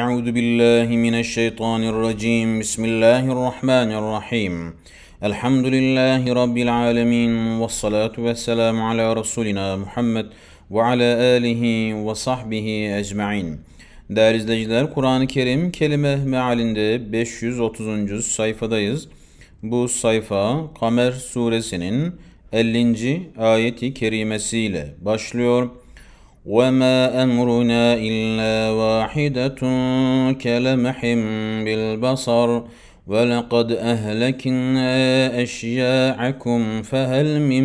أعوذ بالله من الشيطان الرجيم بسم الله الرحمن الرحيم الحمد لله رب العالمين والصلاة والسلام على رسولنا Muhammed ve ala alihi ve sahbihi ecmain. Değerli izleyiciler, Kur'an-ı Kerim kelime mealinde 530. sayfadayız. Bu sayfa Kamer suresinin 50. ayeti kerimesiyle başlıyor. وما امرنا الا واحده كلمح بالبصر ولقد اهلكنا اشياعكم فهل من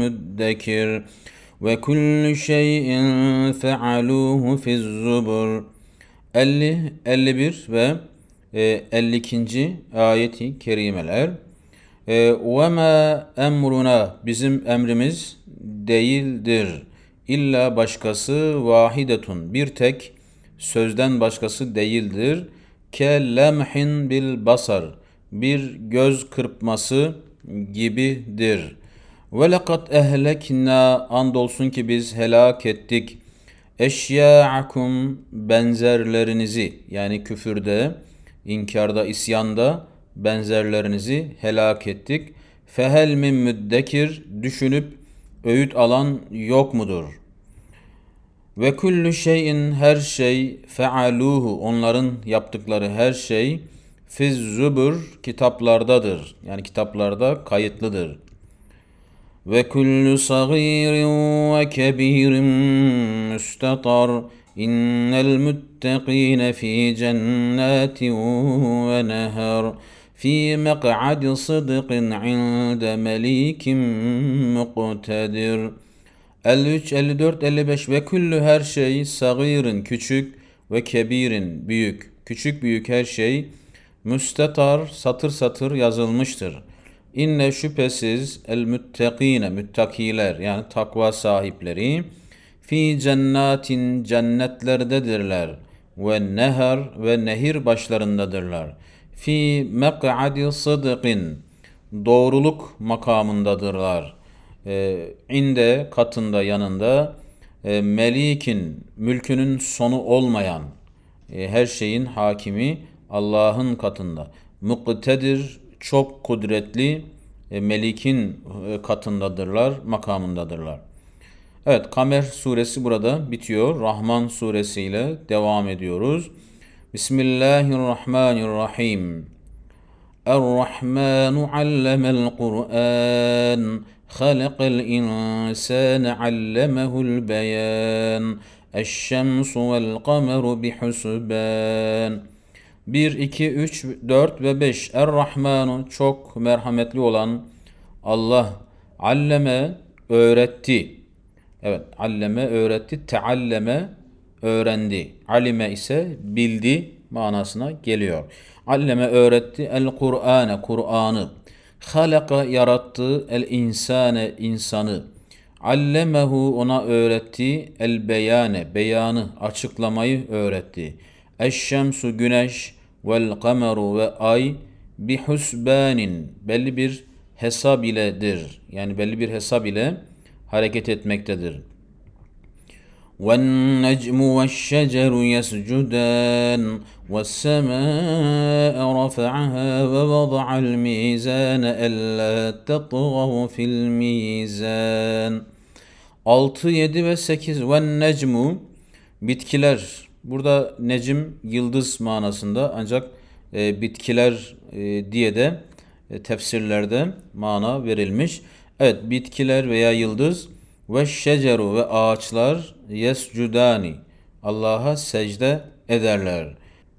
مدكر وكل شيء فعلوه في الزبر 50 51 ve 52. ayeti kerimeler ve ma emruna bizim emrimiz değildir.'' İlla başkası vahidetun bir tek sözden başkası değildir. Ke lemhin bil basar bir göz kırpması gibidir. Ve lekad ehlekna andolsun ki biz helak ettik. Eşya'akum benzerlerinizi yani küfürde, inkarda, isyanda benzerlerinizi helak ettik. Fehel min müddekir düşünüp öğüt alan yok mudur? Ve küllü şeyin her şey fealuhu onların yaptıkları her şey fiz zübür kitaplardadır. Yani kitaplarda kayıtlıdır. Ve küllü sagirin ve kebirin müstatar innel müttegine fi cennetin ve neher.'' في مقعد صدق عند مليك مقتدر 53, 54, 55 ve küllü her şey sagirin küçük ve kebirin büyük. Küçük büyük her şey müstetar satır satır yazılmıştır. İnne şüphesiz el müttekine müttakiler yani takva sahipleri fi cennatin cennetlerdedirler ve nehar ve nehir başlarındadırlar.'' fi mek'adi sıdıkın doğruluk makamındadırlar. E, inde katında yanında e, melikin mülkünün sonu olmayan e, her şeyin hakimi Allah'ın katında. Muktedir çok kudretli e, melikin e, katındadırlar, makamındadırlar. Evet Kamer suresi burada bitiyor. Rahman suresiyle devam ediyoruz. بسم الله الرحمن الرحيم الرحمن علم القرآن خلق الإنسان علمه البيان الشمس والقمر بحسبان 1, 2, 3, 4 ve 5 Er-Rahmanu çok merhametli olan Allah alleme öğretti. Evet alleme öğretti. Tealleme öğrendi. Alime ise bildi manasına geliyor. Alleme öğretti el Kur'ane Kur'an'ı. Halaka yarattı el insane insanı. Allemehu ona öğretti el beyane beyanı açıklamayı öğretti. Eşşemsu güneş vel kameru ve ay bi husbanin belli bir hesab iledir. Yani belli bir hesab ile hareket etmektedir. والنجم والشجر يسجدان والسماء رفعها ووضع الميزان ألا تطغوا في الميزان 6, 7 ve 8 ve necmu bitkiler burada necim yıldız manasında ancak e, bitkiler e, diye de e, tefsirlerde mana verilmiş. Evet bitkiler veya yıldız ve şeceru ve ağaçlar yescudani Allah'a secde ederler.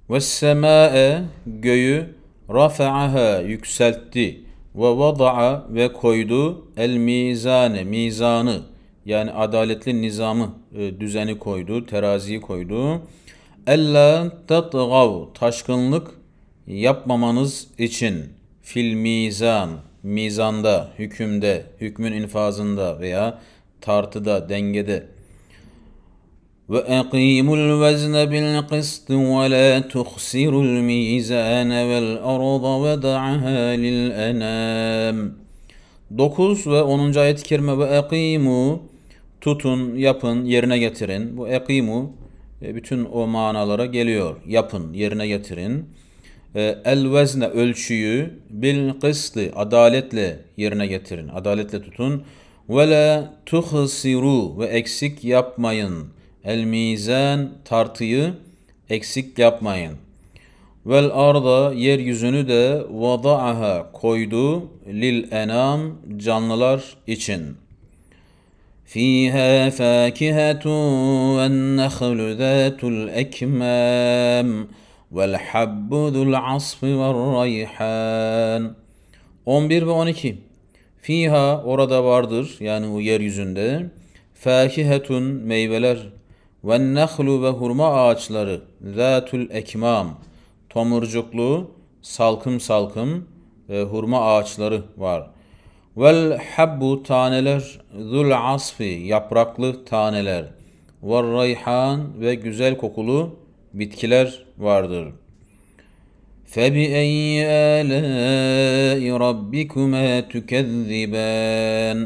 Ve sema'e göyü rafa'aha yükseltti ve vada'a ve koydu el mizane mizanı yani adaletli nizamı e, düzeni koydu, teraziyi koydu. Ella tatgav taşkınlık yapmamanız için fil mizan mizanda, hükümde, hükmün infazında veya tartıda, dengede. Ve ekimul vezne bil kıst ve la tuhsirul mizane vel arda ve da'ha lil enam. 9 ve 10. ayet kerime ve ekimu tutun, yapın, yerine getirin. Bu ekimu e, bütün o manalara geliyor. Yapın, yerine getirin. E, El vezne ölçüyü bil kıstı adaletle yerine getirin. Adaletle tutun. Ve la ve eksik yapmayın. El mizan tartıyı eksik yapmayın. Vel arda yeryüzünü de vada'aha koydu lil enam canlılar için. Fiha fakihatun ve nehlu zatul ekmam vel habbu zul 11 ve 12 Fiha orada vardır yani o yeryüzünde. Fakihetun meyveler ve nehlu ve hurma ağaçları zatul ekmam tomurcuklu salkım salkım e, hurma ağaçları var. Vel habbu taneler zul asfi yapraklı taneler. Ve rayhan ve güzel kokulu bitkiler vardır.'' فبأي آلاء ربكما تكذبان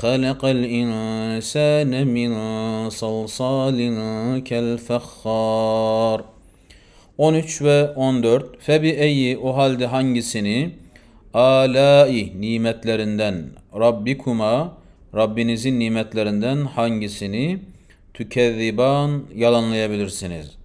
خلق الإنسان من صلصال kelfahhar 13 ve 14 Febi eyi o halde hangisini alai nimetlerinden Rabbikuma Rabbinizin nimetlerinden hangisini tükezziban yalanlayabilirsiniz.''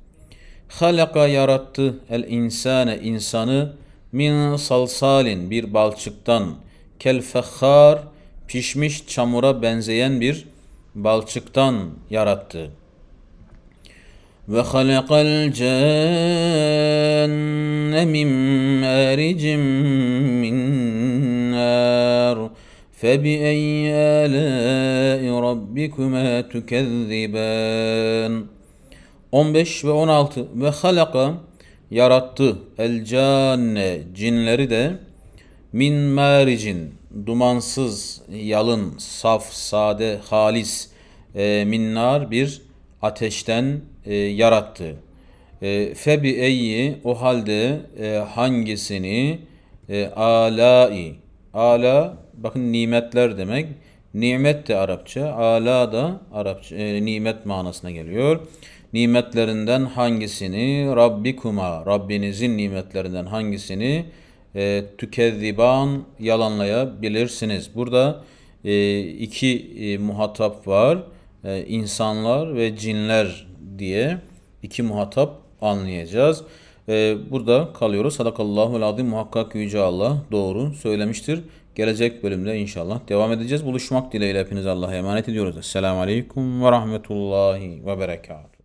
halaka yarattı el insane insanı min salsalin bir balçıktan kel fehhar pişmiş çamura benzeyen bir balçıktan yarattı. Ve halakal cenne min maricin min nar. فبأي آلاء Rabbikuma تكذبان؟ 15 ve 16 ve halaka yarattı el canne cinleri de min maricin dumansız yalın saf sade halis e, minnar bir ateşten e, yarattı. E, febi eyyi o halde e, hangisini e, alai ala bakın nimetler demek. Nimet de Arapça, ala da Arapça e, nimet manasına geliyor nimetlerinden hangisini Rabbikuma Rabbinizin nimetlerinden hangisini e, tükezziban yalanlayabilirsiniz. Burada e, iki e, muhatap var. E, insanlar ve cinler diye iki muhatap anlayacağız. E, burada kalıyoruz. Sadakallahu azim muhakkak yüce Allah doğru söylemiştir. Gelecek bölümde inşallah devam edeceğiz. Buluşmak dileğiyle hepiniz Allah'a emanet ediyoruz. Esselamu Aleyküm ve Rahmetullahi ve Berekatuhu.